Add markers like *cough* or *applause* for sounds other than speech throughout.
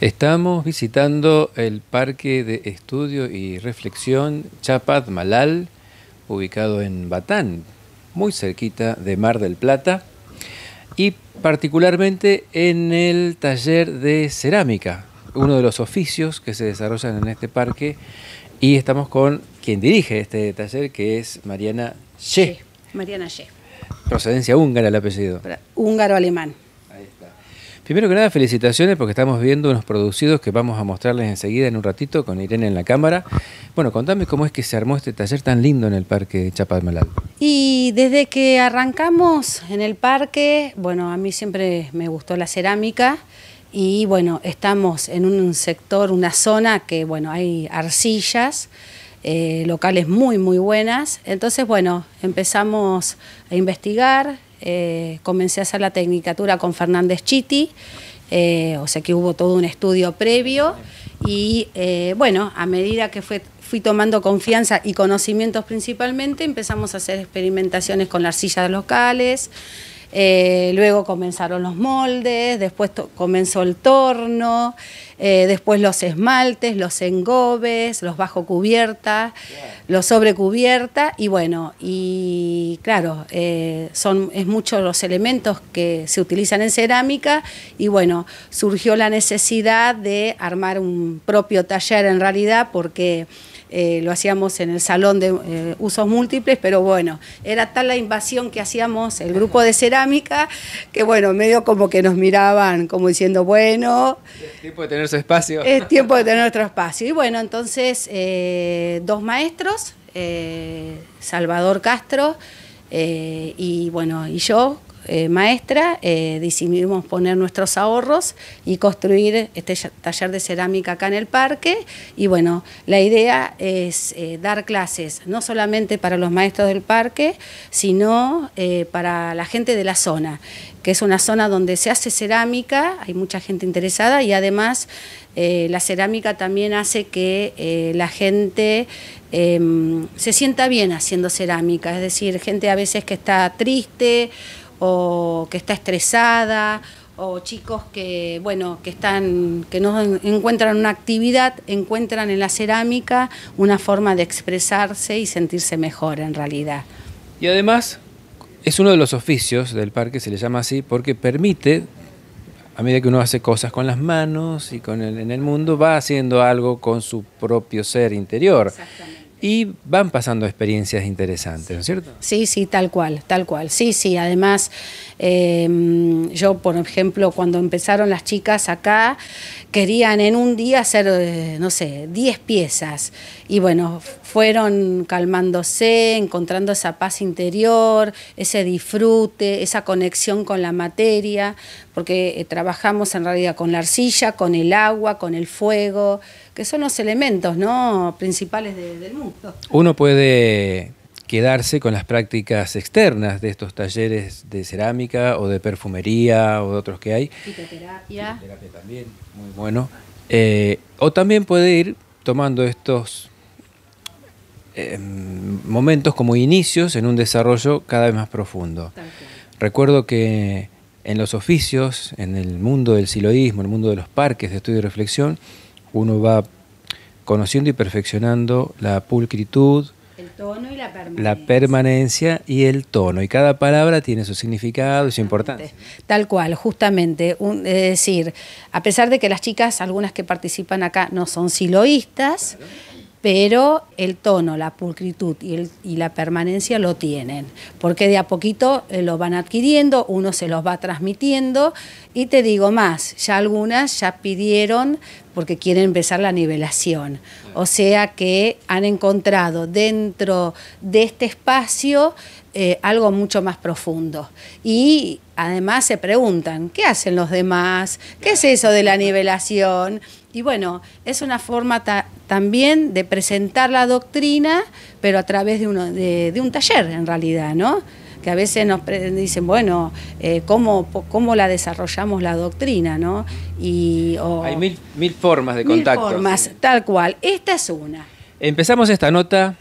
Estamos visitando el Parque de Estudio y Reflexión Chapad Malal, ubicado en Batán, muy cerquita de Mar del Plata, y particularmente en el taller de cerámica, uno de los oficios que se desarrollan en este parque, y estamos con quien dirige este taller, que es Mariana She. Mariana She. Procedencia húngara el apellido. Húngaro-alemán. Primero que nada, felicitaciones porque estamos viendo unos producidos que vamos a mostrarles enseguida en un ratito con Irene en la cámara. Bueno, contame cómo es que se armó este taller tan lindo en el Parque Chapadmalal. Y desde que arrancamos en el parque, bueno, a mí siempre me gustó la cerámica y bueno, estamos en un sector, una zona que bueno, hay arcillas. Eh, locales muy muy buenas entonces bueno empezamos a investigar eh, comencé a hacer la tecnicatura con Fernández Chiti, eh, o sea que hubo todo un estudio previo y eh, bueno, a medida que fue, fui tomando confianza y conocimientos principalmente, empezamos a hacer experimentaciones con las sillas locales. Eh, luego comenzaron los moldes, después comenzó el torno, eh, después los esmaltes, los engobes, los bajo cubierta, los sobre cubierta y bueno, y claro, eh, son es muchos los elementos que se utilizan en cerámica y bueno, surgió la necesidad de armar un propio taller en realidad porque eh, lo hacíamos en el salón de eh, usos múltiples, pero bueno, era tal la invasión que hacíamos el grupo de cerámica, que bueno, medio como que nos miraban como diciendo, bueno... Es tiempo de tener su espacio. Es tiempo de tener nuestro espacio. Y bueno, entonces eh, dos maestros, Salvador Castro y bueno, y yo, eh, maestra, eh, decidimos poner nuestros ahorros y construir este taller de cerámica acá en el parque. Y bueno, la idea es eh, dar clases no solamente para los maestros del parque, sino para la gente de la zona, que es una zona donde se hace cerámica, hay mucha gente interesada y además la cerámica también hace que la gente em, se sienta bien haciendo cerámica, es decir, gente a veces que está triste o que está estresada o chicos que bueno que están que no encuentran una actividad encuentran en la cerámica una forma de expresarse y sentirse mejor en realidad y además es uno de los oficios del parque se le llama así porque permite a medida que uno hace cosas con las manos y con en el mundo va haciendo algo con su propio ser interior Exactamente y van pasando experiencias interesantes, ¿no es cierto? Sí, sí, tal cual, tal cual. Sí, sí, además em, yo, por ejemplo, cuando empezaron las chicas acá, querían en un día hacer, eh, no sé, 10 piezas y bueno, fueron calmándose, encontrando esa paz interior, ese disfrute, esa conexión con la materia, porque eh, trabajamos en realidad con la arcilla, con el agua, con el fuego, que son los elementos ¿no? principales del mundo. Uno puede quedarse con las prácticas externas de estos talleres de cerámica o de perfumería o de otros que hay. Fitoterapia. también, muy bueno. Eh, o también puede ir tomando estos em, momentos como inicios en un desarrollo cada vez más profundo. Recuerdo que en los oficios, en el mundo del siloísmo, en el mundo de los parques de estudio y reflexión, uno va conociendo y perfeccionando la pulcritud, el tono y la, permanencia. y el tono. Y cada palabra tiene su significado y su Tal cual, justamente. es decir, a pesar de que las chicas, algunas que participan acá, no son siloístas, pero el tono, la pulcritud y, la permanencia lo tienen. Porque de a poquito eh, lo van adquiriendo, uno se los va transmitiendo. Y te digo más, ya algunas ya pidieron porque quieren empezar la nivelación. O sea que han encontrado dentro de este espacio eh, algo mucho más profundo. Y además se preguntan, ¿qué hacen los demás? ¿Qué es eso de la nivelación? Y bueno, es una forma también de presentar la doctrina, pero a través de, de un taller en realidad, ¿no? a veces nos dicen, bueno, eh, ¿cómo, la desarrollamos la doctrina? ¿no? Y, Hay mil, mil, formas de contacto. Mil formas, tal cual. Esta es una. Empezamos esta nota,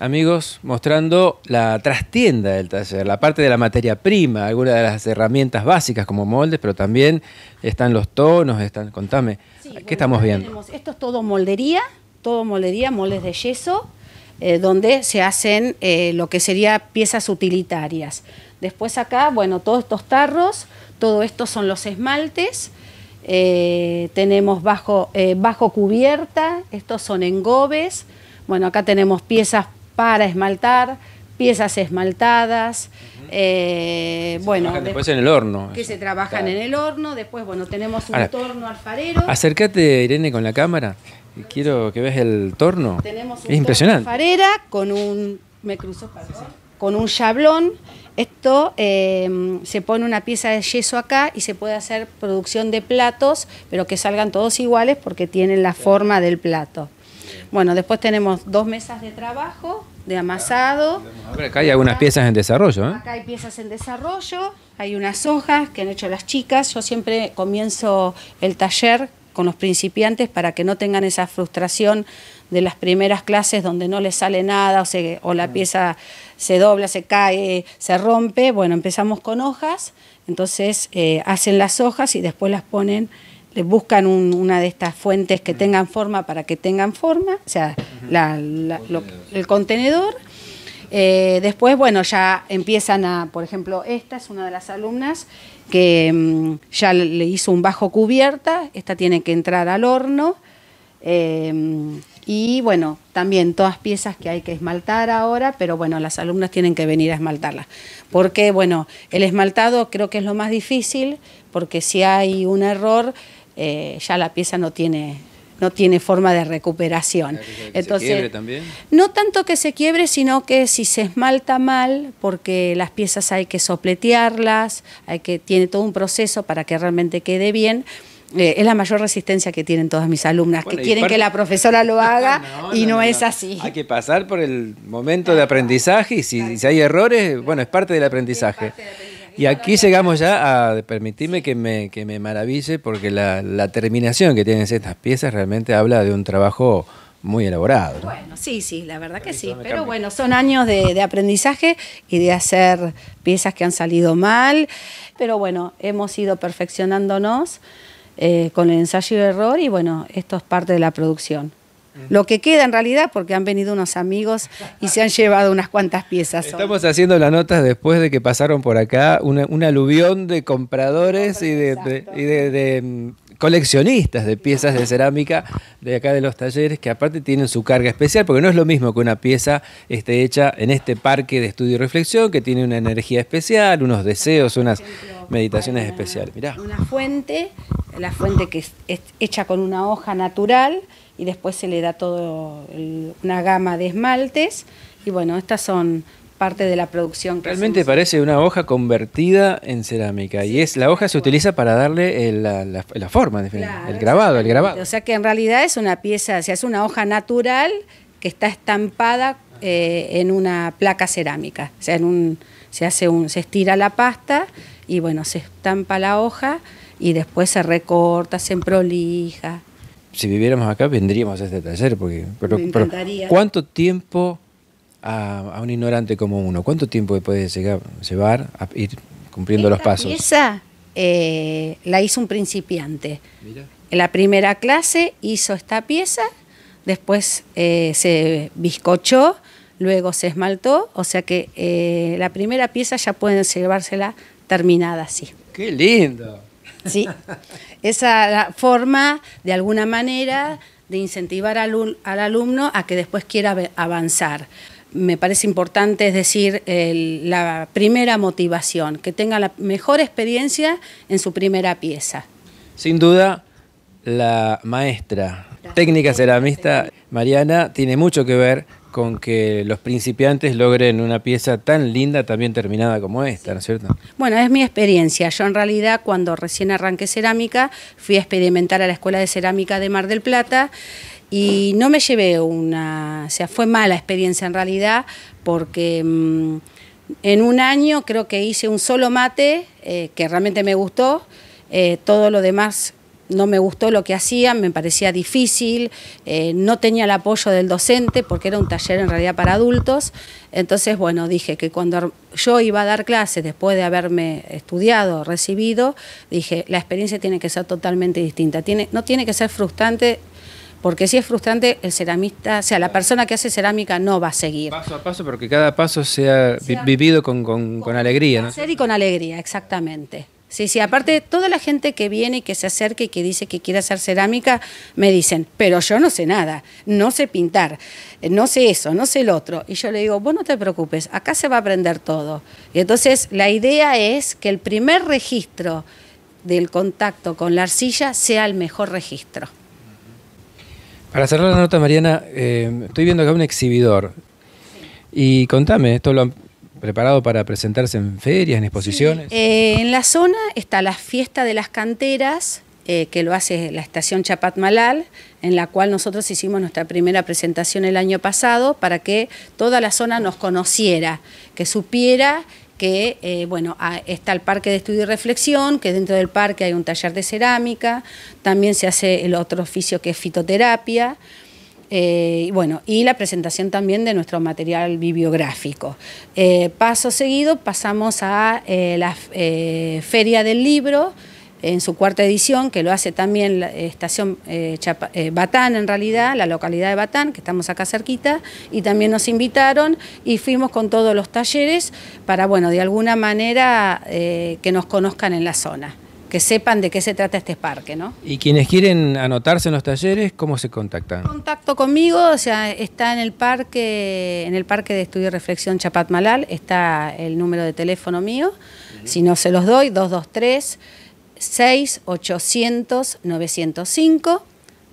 amigos, mostrando la trastienda del taller, la parte de la materia prima, algunas de las herramientas básicas como moldes, pero también están los tonos, están, contame, ¿qué estamos viendo? esto es todo moldería, todo moldería, moldes de yeso, eh, donde se hacen eh, lo que sería piezas utilitarias. Después acá, bueno, todos estos tarros, todo esto son los esmaltes, eh, tenemos bajo, bajo cubierta, estos son engobes, bueno, acá tenemos piezas para esmaltar, piezas esmaltadas, bueno, después en el horno. Que se trabajan en el horno, después bueno, tenemos un torno alfarero. Acércate Irene con la cámara quiero que veas el torno. Tenemos un es impresionante. farera con un me cruzo, con un chablón. Esto em, se pone una pieza de yeso acá y se puede hacer producción de platos, pero que salgan todos iguales porque tienen la forma del plato. Bueno, después tenemos dos mesas de trabajo, de amasado. acá hay algunas piezas en desarrollo. ¿eh? Acá hay piezas en desarrollo, hay unas hojas que han hecho las chicas. Yo siempre comienzo el taller con los principiantes para que no tengan esa frustración de las primeras clases donde no les sale nada o, o la mm. pieza se dobla, se cae, se rompe. Bueno, empezamos con hojas, entonces eh, hacen las hojas y después las ponen, les buscan una de estas fuentes que mm. tengan forma para que tengan forma, o sea, el contenedor eh, después, bueno, ya empiezan a, por ejemplo, esta es una de las alumnas que mm, ya le hizo un bajo cubierta, esta tiene que entrar al horno. Eh, y bueno, también todas piezas que hay que esmaltar ahora, pero bueno, las alumnas tienen que venir a esmaltarlas. Porque bueno, el esmaltado creo que es lo más difícil, porque si hay un error, eh, ya la pieza no tiene no tiene forma de recuperación. Entonces, se quiebre también? No tanto que se quiebre, sino que si se esmalta mal, porque las piezas hay que sopletearlas, hay que, tiene todo un proceso para que realmente quede bien. Eh, es la mayor resistencia que tienen todas mis alumnas, que quieren que la profesora lo *laughs* haga y no, es así. Hay que pasar por el momento de aprendizaje y si, hay errores, bueno, Es parte del aprendizaje. Y aquí llegamos ya a permitirme que me, que maraville, porque la, terminación que tienen estas piezas realmente habla de un trabajo muy elaborado. Bueno, sí, sí, la verdad que sí. Pero bueno, son años de, aprendizaje y de hacer piezas que han salido mal. Pero bueno, hemos ido perfeccionándonos eh, con el ensayo y error y bueno, esto es parte de la producción lo que queda en realidad, porque han venido unos amigos y se han llevado unas cuantas piezas. Estamos haciendo las notas después de que pasaron por acá un aluvión de compradores y de, mm, coleccionistas de piezas de cerámica de acá de los talleres que aparte tienen su carga especial porque no es lo mismo que una pieza esté hecha en este parque de estudio y reflexión que tiene una energía especial, unos deseos, unas meditaciones especiales. Una fuente, la fuente que es hecha con una hoja natural y después se le da toda una gama de esmaltes y bueno, estas son parte de la producción. Realmente parece una hoja convertida en cerámica y es la hoja se utiliza para darle la, forma, el grabado, el grabado. O sea que en realidad es una pieza, se hace es una hoja natural que está estampada eh, en una placa cerámica, o sea, en un, se hace un, se estira la pasta y bueno, se estampa la hoja y después se recorta, se prolija si viviéramos acá, vendríamos a este taller. Porque, ¿Cuánto tiempo a, un ignorante como uno, cuánto tiempo puede llevar a ir cumpliendo los pasos? Pieza, eh, la hizo un principiante. En la primera clase hizo esta pieza, después eh, se bizcochó, luego se esmaltó, o sea que eh, la primera pieza ya pueden llevársela terminada así. ¡Qué lindo! Sí, esa forma, de alguna manera, de incentivar al, alumno a que después quiera avanzar me parece importante, es decir, la primera motivación, que tenga la mejor experiencia en su primera pieza. Sin duda, la maestra, técnica ceramista, Mariana, tiene mucho que ver con que los principiantes logren una pieza tan linda, también terminada como esta, ¿no es cierto? Bueno, es mi experiencia. Yo en realidad cuando recién arranqué cerámica, fui a experimentar a la Escuela de Cerámica de Mar del Plata y no me llevé una, o sea, fue mala experiencia en realidad porque... Mm, en un año creo que hice un solo mate eh, que realmente me gustó, eh, todo lo demás no me gustó lo que hacían, me parecía difícil, eh, no tenía el apoyo del docente porque era un taller en realidad para adultos. Entonces, bueno, dije que cuando yo iba a dar clases después de haberme estudiado, recibido, dije, la experiencia tiene que ser totalmente distinta, tiene, no tiene que ser frustrante porque si es frustrante, el ceramista, o sea, la persona que hace cerámica no va a seguir. Paso a paso, porque cada paso sea, ha vivido con, con, con, alegría. ¿no? y con alegría, exactamente. Sí, sí, aparte toda la gente que viene y que se acerca y que dice que quiere hacer cerámica, me dicen, pero yo no sé nada, no sé pintar, no sé eso, no sé el otro. Y yo le digo, vos no te preocupes, acá se va a aprender todo. Y entonces la idea es que el primer registro del contacto con la arcilla sea el mejor registro. Para cerrar la nota, Mariana, eh, estoy viendo acá un exhibidor. Y contame, esto lo, preparado para presentarse en ferias, en exposiciones? Eh, en la zona está la fiesta de las canteras, eh, que lo hace la estación Chapatmalal, en la cual nosotros hicimos nuestra primera presentación el año pasado para que toda la zona nos conociera, que supiera que eh, bueno, está el parque de estudio y reflexión, que dentro del parque hay un taller de cerámica, también se hace el otro oficio que es fitoterapia, eh, bueno, y la presentación también de nuestro material bibliográfico. Eh, paso seguido pasamos a eh, la Feria del Libro en su cuarta edición, que lo hace también la estación Batán, en realidad, la localidad de Batán, que estamos acá cerquita, y también nos invitaron y fuimos con todos los talleres para, bueno, de alguna manera que nos conozcan en la zona que sepan de qué se trata este parque. ¿no? Y quienes quieren anotarse en los talleres, ¿cómo se contactan? Contacto conmigo, o sea, está en el parque, en el parque de estudio y reflexión Chapat Malal, está el número de teléfono mío, si no se los doy, 223 6800 905.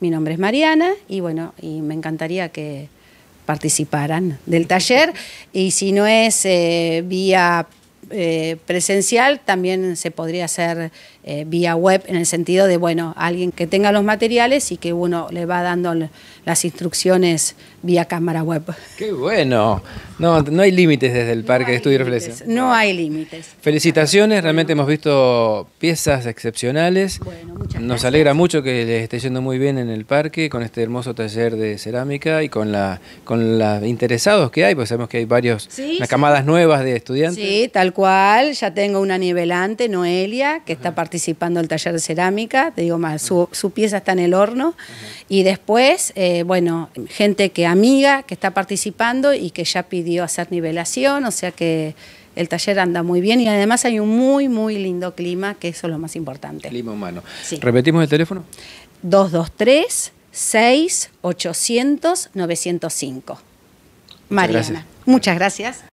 Mi nombre es Mariana y bueno, y me encantaría que participaran del taller. Y si no es eh, vía eh, presencial, también se podría hacer eh, vía web en el sentido de, bueno, alguien que tenga los materiales y que uno le va dando las instrucciones vía cámara web. ¡Qué bueno! No, no hay límites desde el Parque de Estudio y Reflexión. No hay límites. Felicitaciones, realmente hemos visto piezas excepcionales. Nos alegra mucho que les esté yendo muy bien en el parque con este hermoso taller de cerámica y con la con los interesados que hay, pues sabemos que hay varios, camadas nuevas de estudiantes. Sí, tal cual. Igual, ya tengo una nivelante, Noelia, que está participando el taller de cerámica, te digo más, su, pieza está en el horno. Y después, eh, bueno, gente que amiga, que está participando y que ya pidió hacer nivelación, o sea que el taller anda muy bien y además hay un muy, muy lindo clima, que eso es lo más importante. Clima humano. ¿Repetimos el teléfono? 223 6800 905. Mariana. Muchas gracias.